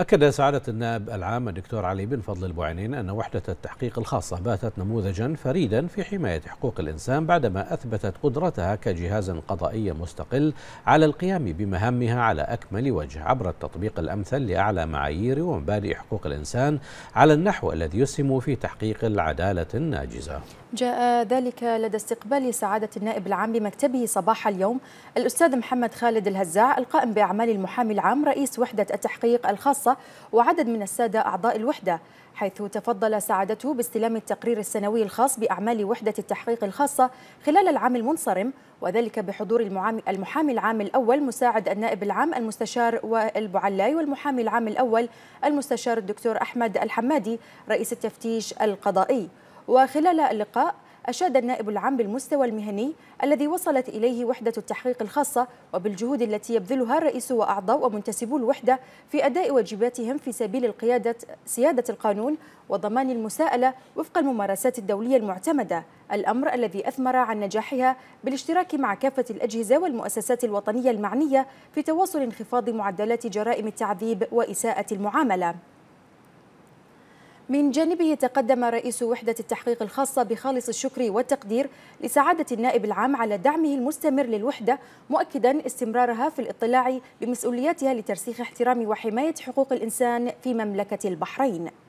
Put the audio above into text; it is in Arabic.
أكد سعادة النائب العام الدكتور علي بن فضل البوعينين أن وحدة التحقيق الخاصة باتت نموذجا فريدا في حماية حقوق الإنسان بعدما أثبتت قدرتها كجهاز قضائي مستقل على القيام بمهامها على أكمل وجه عبر التطبيق الأمثل لأعلى معايير ومبادئ حقوق الإنسان على النحو الذي يسهم في تحقيق العدالة الناجزة جاء ذلك لدى استقبال سعادة النائب العام بمكتبه صباح اليوم الأستاذ محمد خالد الهزاع القائم بأعمال المحامي العام رئيس وحدة التحقيق الخاصة الخاصة وعدد من السادة أعضاء الوحدة حيث تفضل سعادته باستلام التقرير السنوي الخاص بأعمال وحدة التحقيق الخاصة خلال العام المنصرم وذلك بحضور المحامي العام الأول مساعد النائب العام المستشار والبعلاي والمحامي العام الأول المستشار الدكتور أحمد الحمادي رئيس التفتيش القضائي وخلال اللقاء أشاد النائب العام بالمستوى المهني الذي وصلت إليه وحدة التحقيق الخاصة وبالجهود التي يبذلها الرئيس وأعضاء ومنتسبو الوحدة في أداء واجباتهم في سبيل القيادة سيادة القانون وضمان المساءلة وفق الممارسات الدولية المعتمدة الأمر الذي أثمر عن نجاحها بالاشتراك مع كافة الأجهزة والمؤسسات الوطنية المعنية في تواصل انخفاض معدلات جرائم التعذيب وإساءة المعاملة من جانبه تقدم رئيس وحدة التحقيق الخاصة بخالص الشكر والتقدير لسعادة النائب العام على دعمه المستمر للوحدة مؤكدا استمرارها في الاطلاع بمسؤولياتها لترسيخ احترام وحماية حقوق الإنسان في مملكة البحرين